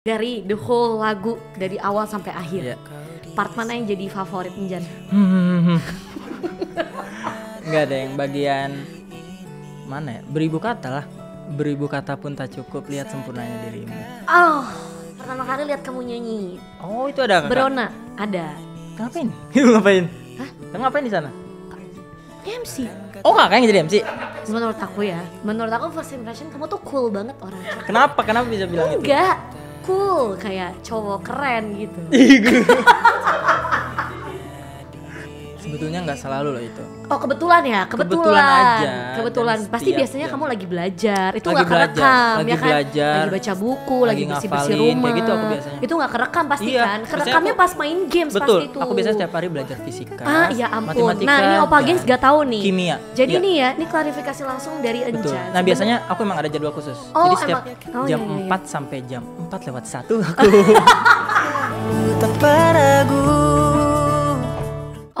dari the whole lagu dari awal sampai akhir. Yeah. Part mana yang jadi favorit Jan? Enggak ada yang bagian mana ya? Beribu kata lah. Beribu kata pun tak cukup lihat sempurnanya dirimu. Oh, pertama kali lihat kamu nyanyi. Oh, itu ada enggak? Berona, ada. Ngapain? ngapain? Hah? Kamu ngapain di sana? MC. Oh kayaknya jadi MC? Menurut aku ya, menurut aku first impression kamu tuh cool banget orangnya. Kenapa? Kenapa bisa bilang Enggak. itu? Enggak cool kayak cowok keren gitu sebetulnya nggak selalu loh itu oh kebetulan ya kebetulan kebetulan, aja, kebetulan. pasti biasanya jam. Ya. kamu lagi belajar itu nggak kerekam ya lagi ya kan belajar, lagi baca buku lagi, ngasih bersih bersih rumah gitu aku biasanya. itu nggak kerekam pasti iya, kan kerekamnya aku, pas main games betul, pasti itu aku biasanya setiap hari belajar fisika ah ya ampun nah ini opa games gak tahu nih kimia jadi iya. nih ya ini klarifikasi langsung dari Enca betul. nah biasanya aku emang ada jadwal khusus oh, jadi setiap oh, jam iya, iya. 4 iya. sampai jam 4 lewat satu aku tanpa ragu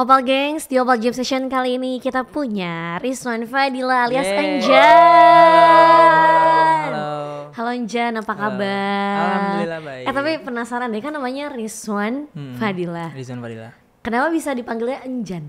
Opal Gengs, di Opal Jam Session kali ini kita punya Rizwan Fadila alias Yeay. Anjan. Halo, halo. halo Anjan, apa halo. kabar? Alhamdulillah baik. Eh tapi penasaran deh kan namanya Rizwan hmm, Fadila. Rizwan Fadila. Kenapa bisa dipanggilnya Anjan?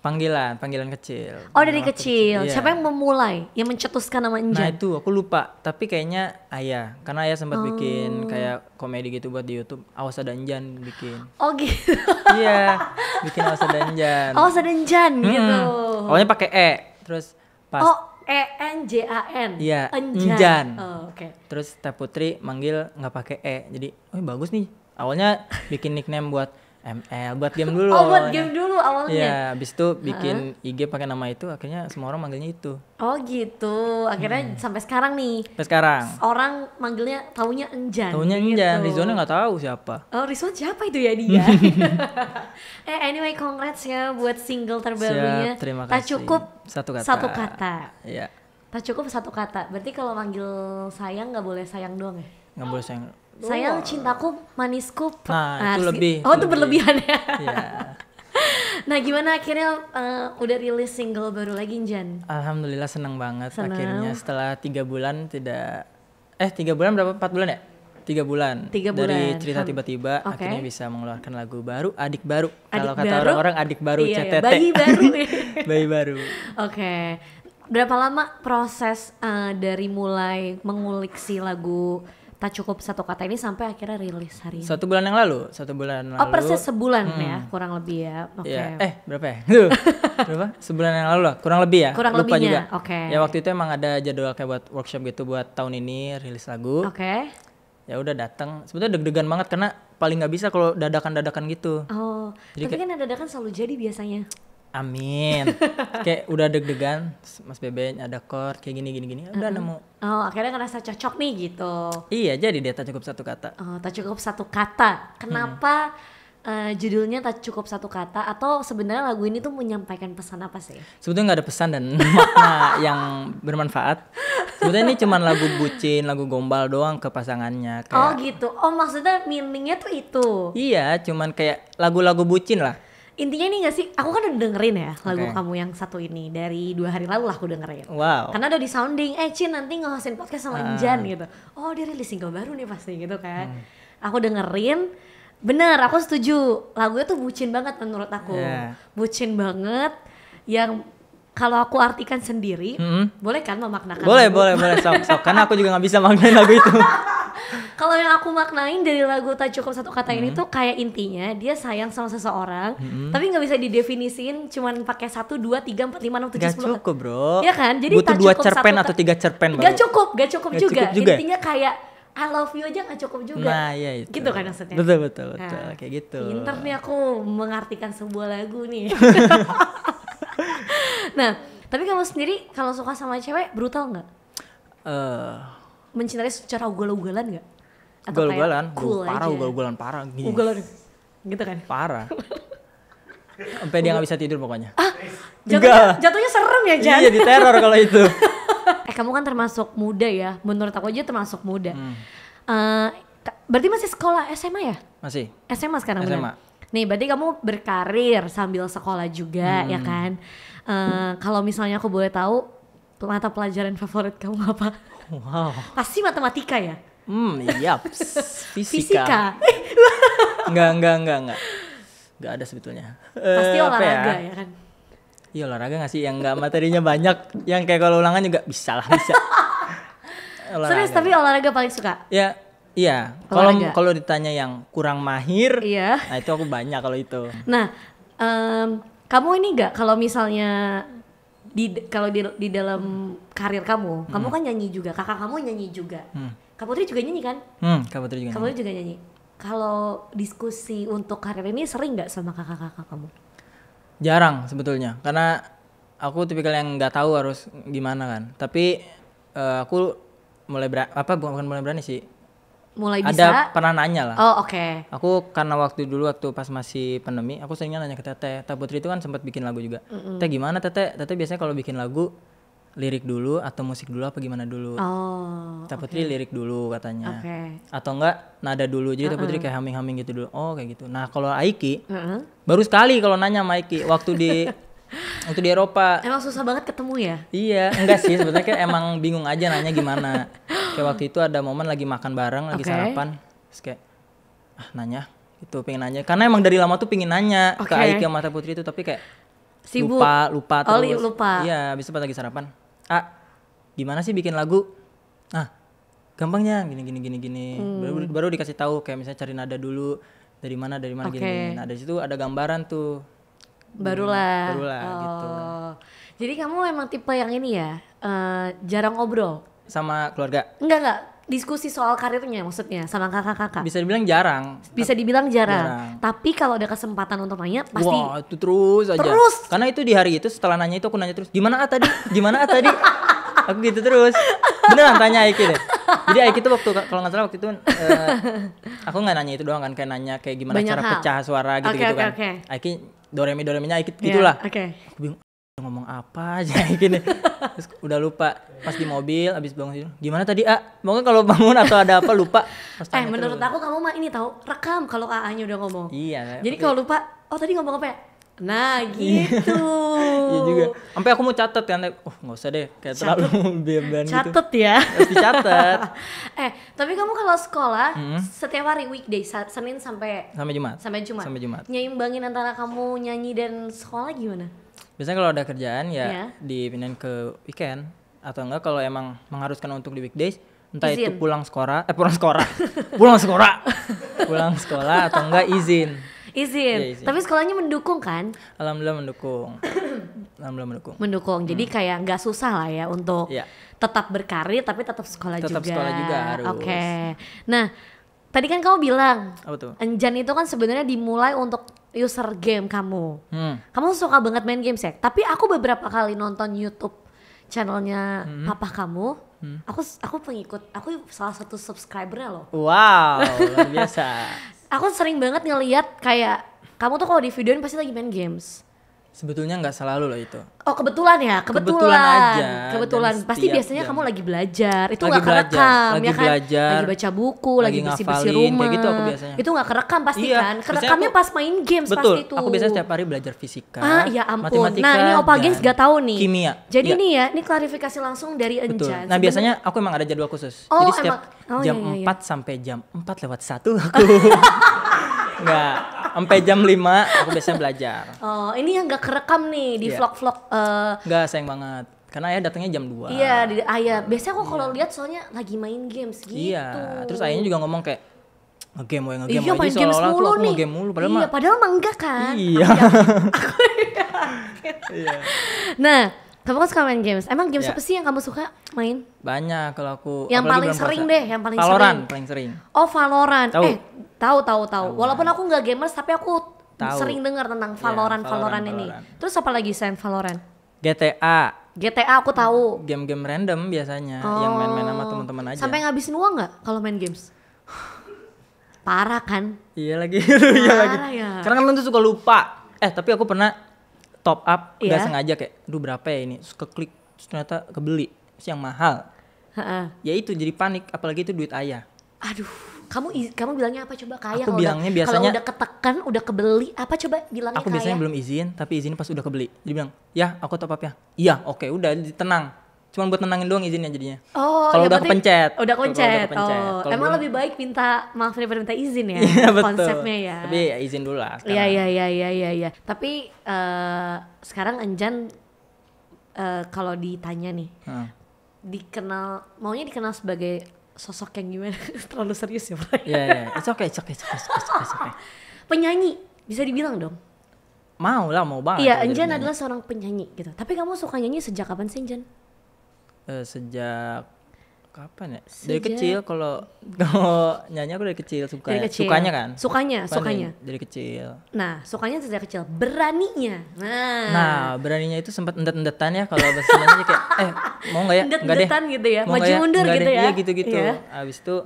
Panggilan, panggilan kecil. Oh dari kecil. kecil. Yeah. Siapa yang memulai? Yang mencetuskan nama Enjan Nah itu aku lupa. Tapi kayaknya ayah, karena ayah sempat oh. bikin kayak komedi gitu buat di YouTube. Awas ada Enjan bikin. Oh gitu. Iya, yeah, bikin awas ada Enjan. Awas ada Enjan hmm. gitu. Awalnya pakai e, terus pas. Oh E N J A N. Iya. Enjan. Enjan. Oh, Oke. Okay. Terus Teh Putri manggil nggak pakai e, jadi, oh bagus nih. Awalnya bikin nickname buat ML buat game oh, dulu. Oh, buat game nah, dulu awalnya. Iya, habis itu bikin huh? IG pakai nama itu akhirnya semua orang manggilnya itu. Oh, gitu. Akhirnya hmm. sampai sekarang nih. Sampai sekarang. Orang manggilnya taunya Enjan. Taunya gitu. Enjan, zona nggak tahu siapa. Oh, zona siapa itu ya dia? eh, anyway, congrats ya buat single terbarunya. Siap, terima kasih. Tak cukup satu kata. Satu kata. Iya. Tak cukup satu kata. Berarti kalau manggil sayang nggak boleh sayang doang ya? Nggak boleh sayang sayang cintaku manisku nah, itu nah, lebih oh itu berlebihan ya iya. nah gimana akhirnya uh, udah rilis single baru lagi Jan alhamdulillah senang banget senang. akhirnya setelah tiga bulan tidak eh tiga bulan berapa empat bulan ya tiga bulan. Tiga bulan. Dari cerita tiba-tiba okay. akhirnya bisa mengeluarkan lagu baru, adik baru. Kalau kata orang-orang adik baru iya, iya. CTT. bayi baru. bayi baru. Oke. Okay. Berapa lama proses uh, dari mulai mengulik si lagu tak cukup satu kata ini sampai akhirnya rilis hari ini. Satu bulan yang lalu, satu bulan oh, lalu. Oh persis sebulan ya, hmm. ya, kurang lebih ya. Oke. Okay. Iya. Yeah. Eh berapa ya? berapa? Sebulan yang lalu lah, kurang lebih ya. Kurang Lupa lebihnya. juga. Oke. Okay. Ya waktu itu emang ada jadwal kayak buat workshop gitu buat tahun ini rilis lagu. Oke. Okay. Ya udah datang. Sebetulnya deg-degan banget karena paling nggak bisa kalau dadakan-dadakan gitu. Oh. Jadi tapi kayak, kan dadakan selalu jadi biasanya. Amin. kayak udah deg-degan, Mas Bebe ada kor kayak gini gini gini, udah nemu. Oh, akhirnya ngerasa cocok nih gitu. Iya, jadi dia tak cukup satu kata. Oh, tak cukup satu kata. Kenapa hmm. uh, judulnya tak cukup satu kata atau sebenarnya lagu ini tuh menyampaikan pesan apa sih? Sebetulnya nggak ada pesan dan makna yang bermanfaat. Sebetulnya ini cuman lagu bucin, lagu gombal doang ke pasangannya oh, kayak... Oh, gitu. Oh, maksudnya meaningnya tuh itu. Iya, cuman kayak lagu-lagu bucin lah intinya ini gak sih aku kan udah dengerin ya lagu okay. kamu yang satu ini dari dua hari lalu lah aku dengerin wow karena udah di sounding eh Cin nanti ngehostin podcast sama uh. gitu oh dia rilis single baru nih pasti gitu kan hmm. aku dengerin bener aku setuju lagunya tuh bucin banget menurut aku yeah. bucin banget yang kalau aku artikan sendiri, mm -hmm. boleh kan memaknakan? Boleh, lagu? boleh, boleh. Sok, sok. Karena aku juga nggak bisa maknain lagu itu. kalau yang aku maknain dari lagu tak cukup satu kata hmm. ini tuh kayak intinya dia sayang sama seseorang hmm. tapi nggak bisa didefinisin cuman pakai satu dua tiga empat lima enam tujuh sepuluh cukup bro ya kan jadi butuh dua cerpen atau tiga cerpen gak cukup gak cukup juga. juga ya? intinya kayak I love you aja gak cukup juga Nah iya itu Gitu kan maksudnya Betul betul betul nah, Kayak gitu Pinter nih aku mengartikan sebuah lagu nih Nah tapi kamu sendiri kalau suka sama cewek brutal nggak? Eh uh, mencintai secara ugal-ugalan gak? Ugal-ugalan, cool parah ugal-ugalan parah gini. Ugalan, gitu kan? Parah. Sampai dia gak bisa tidur pokoknya. Ah, jatuhnya, jatuhnya serem ya Jan? Iya, teror kalau itu. eh kamu kan termasuk muda ya, menurut aku aja termasuk muda. Hmm. Uh, berarti masih sekolah SMA ya? Masih. SMA sekarang SMA. Benar? Nih, berarti kamu berkarir sambil sekolah juga, ya hmm. ya kan? Uh, kalau misalnya aku boleh tahu, mata pelajaran favorit kamu apa? Wow. Pasti matematika ya? Hmm, iya. Fisika. Fisika. enggak, enggak, enggak, enggak. Enggak ada sebetulnya. Pasti uh, olahraga ya? ya kan? Iya olahraga gak sih? Yang nggak materinya banyak, yang kayak kalau ulangan juga bisa lah bisa. Serius tapi olahraga paling suka? Ya, iya. Kalau kalau ditanya yang kurang mahir, iya. nah itu aku banyak kalau itu. Nah, um, kamu ini nggak kalau misalnya di kalau di, di dalam karir kamu, hmm. kamu kan nyanyi juga, kakak kamu nyanyi juga. Hmm. Kak Putri juga nyanyi kan? Hmm, Kak Putri juga. Kak Putri juga nyanyi. Kalau diskusi untuk karir ini sering nggak sama kakak-kakak kamu? Jarang sebetulnya, karena aku tipikal yang nggak tahu harus gimana kan. Tapi uh, aku mulai berani, apa bukan mulai berani sih? mulai ada bisa ada pernah nanya lah oh oke okay. aku karena waktu dulu waktu pas masih pandemi aku seringnya nanya ke teteh teteh putri itu kan sempat bikin lagu juga mm -mm. teteh gimana teteh teteh biasanya kalau bikin lagu lirik dulu atau musik dulu apa gimana dulu oh teteh putri okay. lirik dulu katanya okay. atau enggak nada dulu jadi uh -uh. putri kayak haming haming gitu dulu oh kayak gitu nah kalau Aiki uh -uh. baru sekali kalau nanya sama Aiki waktu di Untuk di Eropa. Emang susah banget ketemu ya? Iya, enggak sih sebenarnya kan emang bingung aja nanya gimana. Kayak waktu itu ada momen lagi makan bareng, lagi okay. sarapan. Terus kayak ah nanya itu pengen nanya karena emang dari lama tuh pengen nanya okay. ke Aika Mata Putri itu tapi kayak Sibuk. lupa lupa oh, terus Oli, lupa iya habis itu lagi sarapan ah gimana sih bikin lagu ah gampangnya gini gini gini gini hmm. baru baru dikasih tahu kayak misalnya cari nada dulu dari mana dari mana okay. gini, gini. nah dari situ ada gambaran tuh Hmm, barulah. Barulah oh. gitu. Jadi kamu emang tipe yang ini ya, uh, jarang ngobrol sama keluarga? Enggak enggak, diskusi soal karirnya maksudnya sama kakak-kakak. Bisa dibilang jarang. Bisa dibilang jarang. jarang. Tapi kalau ada kesempatan untuk nanya pasti Wah, wow, itu terus aja. Terus. Karena itu di hari itu setelah nanya itu aku nanya terus, "Gimana ah tadi? Gimana ah tadi?" aku gitu terus. Beneran tanya Aiki deh. Jadi Aiki tuh waktu kalau nggak salah waktu itu uh, aku nggak nanya itu doang kan kayak nanya kayak gimana Banyak cara hal. pecah suara gitu-gitu okay, okay, kan. Okay. Aiki doremi doreminya gitu yeah, gitulah okay. aku bingung ngomong apa aja gini terus udah lupa pas di mobil abis bangun tidur gimana tadi A ah? mungkin kalau bangun atau ada apa lupa eh menurut aku kamu mah ini tahu rekam kalau a nya udah ngomong iya jadi kalau lupa oh tadi ngomong apa ya Nah gitu. Iya juga. Sampai aku mau catat kan, oh nggak usah deh, kayak catet. terlalu beban gitu. Catet ya. Harus dicatat. eh tapi kamu kalau sekolah hmm? setiap hari weekday, Senin sampai sampai Jumat. Sampai Jumat. Sampai Jumat. Nyimbangin antara kamu nyanyi dan sekolah gimana? Biasanya kalau ada kerjaan ya yeah. dipindahin ke weekend atau enggak kalau emang mengharuskan untuk di weekdays entah izin. itu pulang sekolah eh pulang sekolah pulang sekolah pulang sekolah atau enggak izin izin. Ya, izin. Tapi sekolahnya mendukung kan? Alhamdulillah mendukung. Alhamdulillah mendukung. Mendukung. Jadi hmm. kayak nggak susah lah ya untuk ya. tetap berkarir tapi tetap sekolah tetap juga. Tetap sekolah juga harus. Oke. Okay. Nah, tadi kan kamu bilang Apa tuh? Enjan itu kan sebenarnya dimulai untuk user game kamu. Hmm. Kamu suka banget main game, ya. Tapi aku beberapa kali nonton YouTube channelnya hmm. papa kamu. Hmm. Aku aku pengikut, aku salah satu subscribernya loh. Wow, luar biasa. aku sering banget ngeliat kayak kamu tuh kalau di videoin pasti lagi main games Sebetulnya nggak selalu loh itu. Oh kebetulan ya, kebetulan, kebetulan aja. Kebetulan. Pasti biasanya jam. kamu lagi belajar, itu nggak kerekam ya lagi ya kan? Belajar, lagi baca buku, lagi, bersih bersih rumah. Kayak gitu aku biasanya. Itu nggak kerekam pasti iya, kan? Kerekamnya aku, pas main games betul, pasti tuh. Aku biasanya setiap hari belajar fisika. Ah ya ampun. Matematika, nah ini opa Games gak tahu nih. Kimia. Jadi iya. ya, ini klarifikasi langsung dari Enjan. Betul. Nah biasanya aku emang ada jadwal khusus. Oh, Jadi setiap emang, oh, jam iya, iya, 4 iya. sampai jam 4 lewat satu aku. nggak sampai jam 5 aku biasanya belajar. Oh, ini yang gak kerekam nih di iya. vlog-vlog yeah. uh... Gak sayang banget. Karena ayah datangnya jam 2 Iya, di, ayah. Iya. Iya. Biasanya aku kalau yeah. lihat soalnya lagi main games gitu. Iya, terus ayahnya juga ngomong kayak ngegame mau ngegame iya, main games mulu aku nih. game mulu padahal iya, padahal mah enggak kan. Iya. Aku, aku, iya. nah, kamu kan suka main games. Emang games yeah. apa sih yang kamu suka main? Banyak kalau aku. Yang paling sering puasa. deh, yang paling Valorant, sering. paling sering. Oh, Valorant. Tau. Eh, tahu tahu tahu. Walaupun aku nggak gamers tapi aku tau. sering dengar tentang ya, Valorant, yeah, Valorant, Valorant, ini. Valorant. Terus apa lagi selain Valorant? GTA. GTA aku tahu. Game-game random biasanya oh. yang main-main sama oh. teman-teman aja. Sampai ngabisin uang nggak kalau main games? Parah kan? Iya lagi. Iya lagi. Ya. Karena kan tuh suka lupa. Eh, tapi aku pernah top up nggak yeah. Iya. sengaja kayak duh berapa ya ini terus klik terus ternyata kebeli terus yang mahal Ha-ha. ya itu jadi panik apalagi itu duit ayah aduh kamu kamu bilangnya apa coba kaya aku bilangnya udah, biasanya kalau udah ketekan udah kebeli apa coba bilangnya aku kaya. biasanya belum izin tapi izin pas udah kebeli dia bilang ya aku top up ya iya oke udah tenang Cuman buat nenangin doang izinnya jadinya. Oh, kalau ya udah kepencet. Udah kepencet. Oh, emang lebih baik minta maaf daripada minta izin ya. Iya, Konsepnya ya. Tapi ya izin dulu lah. Iya, iya, iya, iya, iya, Ya. Tapi uh, sekarang Enjan uh, eh, kalau ditanya nih, hmm. dikenal maunya dikenal sebagai sosok yang gimana? Terlalu serius ya, Pak. Iya, iya. It's okay, it's okay, it's okay, Penyanyi, bisa dibilang dong mau lah mau banget iya Enjan adalah seorang penyanyi gitu tapi kamu suka nyanyi sejak kapan sih Enjan uh, sejak kapan ya? Sejak... Dari kecil kalau kalau nyanyi aku dari kecil suka. Dari ya. kecil. Sukanya kan? Sukanya, sukanya. Dari, kecil. Nah, sukanya sejak kecil. Beraninya. Nah, nah beraninya itu sempat endet-endetan ya kalau bahasa kayak eh mau nggak ya? Enggak deh. gitu ya. Mau Maju ya? mundur gitu deh. ya. Iya gitu-gitu. Ya. Habis itu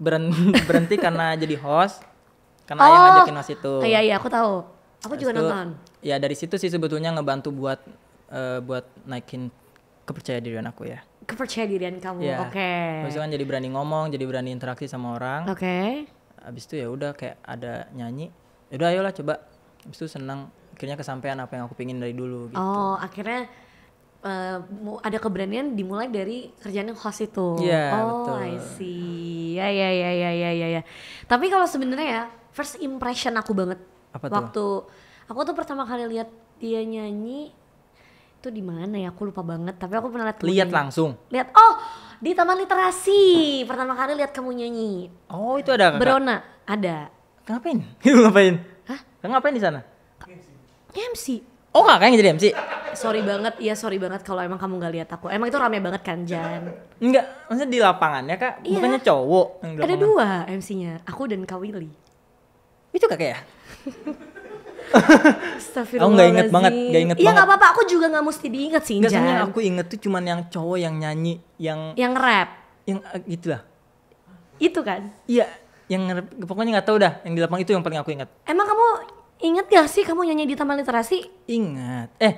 berhenti, berhenti karena jadi host. Karena oh, ayah ngajakin host itu. Iya iya, aku tahu. Aku Habis juga itu, nonton. Ya dari situ sih sebetulnya ngebantu buat uh, buat naikin kepercaya dirian aku ya kepercaya dirian kamu yeah. oke okay. kan jadi berani ngomong jadi berani interaksi sama orang oke okay. abis itu ya udah kayak ada nyanyi ya udah ayolah coba abis itu senang akhirnya kesampaian apa yang aku pingin dari dulu gitu oh akhirnya uh, ada keberanian dimulai dari kerjaan yang khas itu. Yeah, oh, betul. I see. Ya ya ya ya ya ya ya. Tapi kalau sebenarnya ya, first impression aku banget Apa tuh? waktu aku tuh pertama kali lihat dia nyanyi tuh di mana ya? Aku lupa banget. Tapi aku pernah lihat. Lihat langsung. Lihat. Oh, di Taman Literasi. Pertama kali lihat kamu nyanyi. Oh, itu ada. Kakak? Berona ada. Ngapain? Itu ngapain? Hah? Ngapain di sana? MC. Oh kakak yang jadi MC? Sorry banget, iya sorry banget kalau emang kamu gak lihat aku. Emang itu rame banget kan Jan? Enggak, maksudnya di lapangan ya kak, iya. bukannya cowok. Ada dua MC-nya, aku dan Kak Willy. Itu kakak ya? aku nggak inget banget, nggak inget iya, banget. Iya nggak apa-apa, aku juga nggak mesti diinget sih. Nggak aku inget tuh cuman yang cowok yang nyanyi, yang yang rap, yang uh, gitulah. Itu kan? Iya, yang rap, pokoknya nggak tau dah. Yang di lapang itu yang paling aku inget. Emang kamu inget gak sih kamu nyanyi di taman literasi? Ingat. Eh,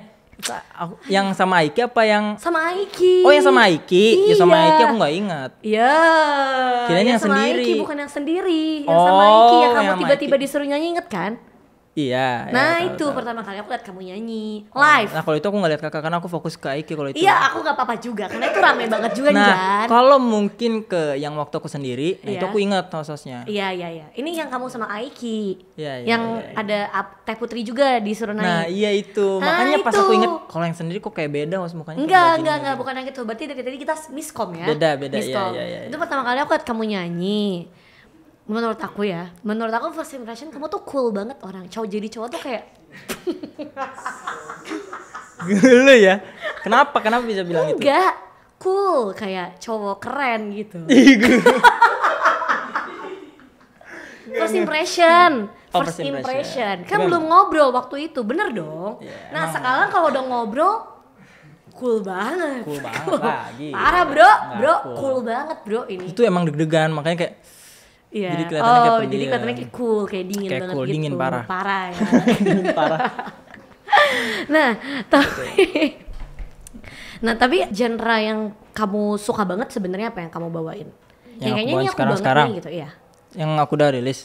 aku, yang sama Aiki apa yang? Sama Aiki. Oh yang sama Aiki, ya, iya. ya sama Aiki aku nggak ingat. Iya. Kirain yang, yang sendiri. Aiki bukan yang sendiri, yang oh, sama Aiki ya oh, yang kamu tiba-tiba disuruh nyanyi inget kan? Iya. Ya, nah ya, tahu, itu tahu. pertama kali aku lihat kamu nyanyi nah, live. Nah kalau itu aku nggak lihat kakak karena aku fokus ke Aiki kalau itu. Iya aku nggak apa-apa juga karena itu rame banget juga nah, kalau mungkin ke yang waktu aku sendiri, nah, itu iya. aku ingat sosnya. Iya iya iya. Ini yang kamu sama Aiki. Iya iya. Yang iya, iya. ada Teh Putri juga disuruh naik. Nah iya itu. Nah, Makanya itu. pas aku inget kalau yang sendiri kok kayak beda mas mukanya. Enggak enggak enggak bukan yang itu. Berarti dari tadi kita miskom ya. Beda beda. Iya, miskom. Iya, iya, iya, iya. Itu pertama kali aku lihat kamu nyanyi menurut aku ya menurut aku first impression kamu tuh cool banget orang cowok jadi cowok tuh kayak gila ya kenapa kenapa bisa bilang enggak, itu enggak cool kayak cowok keren gitu first impression oh, first, impression, kan belum ngobrol waktu itu bener dong yeah, nah emang. sekarang kalau udah ngobrol cool banget cool banget cool. lagi parah bro bro cool. cool banget bro ini itu emang deg-degan makanya kayak Yeah. Jadi kelihatannya oh, kayak pendiam. jadi kelihatannya kayak cool, kayak dingin kayak banget cool, gitu. dingin parah. Parah ya. dingin parah. nah, tapi Nah, tapi genre yang kamu suka banget sebenarnya apa yang kamu bawain? Yang, yang kayaknya ini aku sekarang, banget sekarang. gitu, ya. Yang aku udah rilis.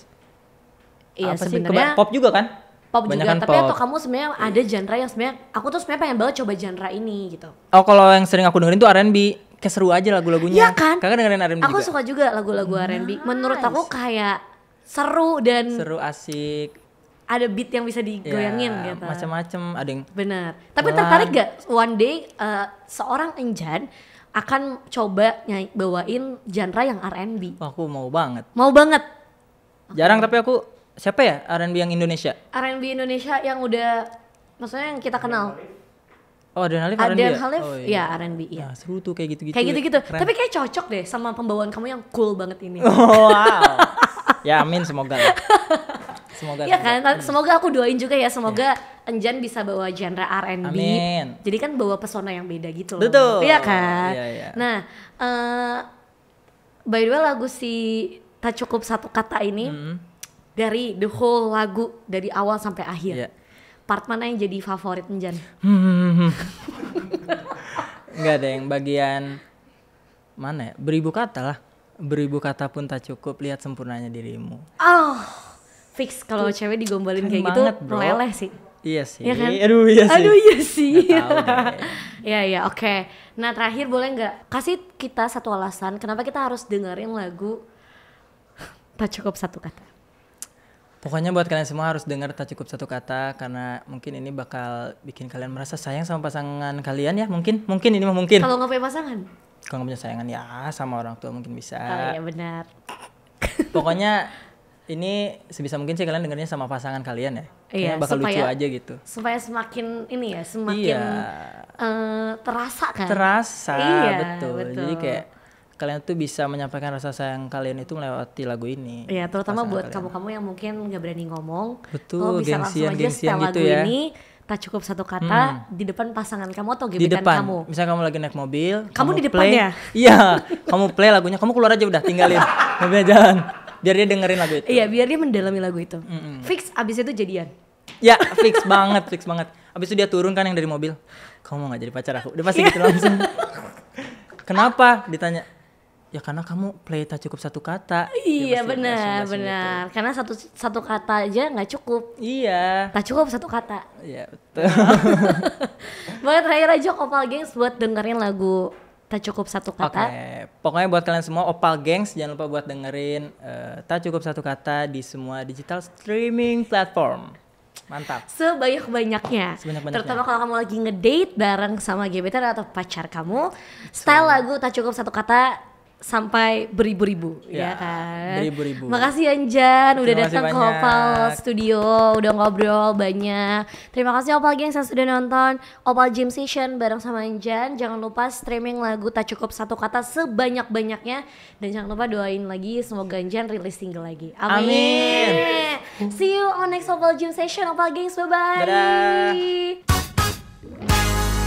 Iya, sebenarnya pop juga kan? pop juga kan tapi pop. atau kamu sebenarnya ada genre yang sebenarnya aku tuh sebenarnya pengen banget coba genre ini gitu oh kalau yang sering aku dengerin tuh R&B kayak seru aja lagu-lagunya. Iya kan? Kakak dengerin R&B Aku juga? suka juga lagu-lagu nice. R&B. Menurut aku kayak seru dan seru asik. Ada beat yang bisa digoyangin ya, gitu. Macam-macam ada yang. Benar. Tapi Wah. tertarik gak one day uh, seorang Enjan akan coba nyai bawain genre yang R&B? Oh, aku mau banget. Mau banget. Jarang okay. tapi aku siapa ya R&B yang Indonesia? R&B Indonesia yang udah maksudnya yang kita kenal. Oh, Adrian Halif R&B. Adrian ya? Halif, oh, ya, iya. ya R&B, ya. Nah, seru tuh kayak gitu-gitu. Kayak ya. gitu-gitu. Keren. Tapi kayak cocok deh sama pembawaan kamu yang cool banget ini. Oh, wow. ya amin semoga. lah. Semoga. Iya kan? Hmm. Semoga aku doain juga ya semoga ya. Enjan bisa bawa genre R&B. Amin. Jadi kan bawa pesona yang beda gitu loh. Betul. Iya kan? Iya, iya. Nah, uh, by the way lagu si tak cukup satu kata ini -hmm. dari the whole lagu dari awal sampai akhir. Yeah part mana yang jadi favorit Njan? Hmm. Enggak ada yang bagian mana ya? Beribu kata lah. Beribu kata pun tak cukup lihat sempurnanya dirimu. Oh. Fix kalau cewek digombalin kayak gitu meleleh sih. Iya sih. Ya kan? Aduh iya sih. Aduh iya sih. Iya iya oke. Nah terakhir boleh nggak kasih kita satu alasan kenapa kita harus dengerin lagu tak cukup satu kata. Pokoknya buat kalian semua harus dengar tak cukup satu kata karena mungkin ini bakal bikin kalian merasa sayang sama pasangan kalian ya mungkin mungkin ini mah mungkin. Kalau nggak punya pasangan? Kalau nggak punya sayangan ya sama orang tua mungkin bisa. Oh iya benar. Pokoknya ini sebisa mungkin sih kalian dengarnya sama pasangan kalian ya. Iya. bakal supaya, lucu aja gitu. Supaya semakin ini ya semakin iya. uh, terasa kan. Terasa iya, betul. betul. Jadi kayak kalian tuh bisa menyampaikan rasa sayang kalian itu melewati lagu ini. Iya, terutama buat kamu-kamu yang mungkin nggak berani ngomong. Betul, lo bisa gengsian, langsung aja gitu ya. ini tak cukup satu kata hmm. di depan pasangan kamu atau gebetan di depan. kamu. Misal kamu lagi naik mobil, kamu, kamu di depan ya? Iya, kamu play lagunya, kamu keluar aja udah tinggalin mobilnya jalan. Biar dia dengerin lagu itu. Iya, biar dia mendalami lagu itu. Mm -mm. Fix abis itu jadian. Ya, fix banget, fix banget. Abis itu dia turun kan yang dari mobil. Kamu mau gak jadi pacar aku? Dia pasti gitu langsung. Kenapa? Ditanya ya karena kamu play tak cukup satu kata ya, iya ya, benar gitu. benar karena satu satu kata aja nggak cukup iya tak cukup satu kata iya betul buat terakhir aja opal gengs buat dengerin lagu tak cukup satu kata okay. pokoknya buat kalian semua opal gengs jangan lupa buat dengerin uh, tak cukup satu kata di semua digital streaming platform Mantap. Sebanyak banyaknya. Sebanyak banyaknya. Terutama kalau kamu lagi ngedate bareng sama gebetan atau pacar kamu, style so. lagu tak cukup satu kata sampai beribu-ribu ya, ya kan. Beribu-ribu. Makasih Anjan ya, udah datang ke Opal Studio, udah ngobrol banyak. Terima kasih Opal Geng yang sudah nonton Opal Gym Session bareng sama Anjan. Jangan lupa streaming lagu Tak Cukup Satu Kata sebanyak-banyaknya dan jangan lupa doain lagi semoga Anjan rilis single lagi. Amin. Amin. See you on next Opal Gym Session Opal Gengs. Bye bye.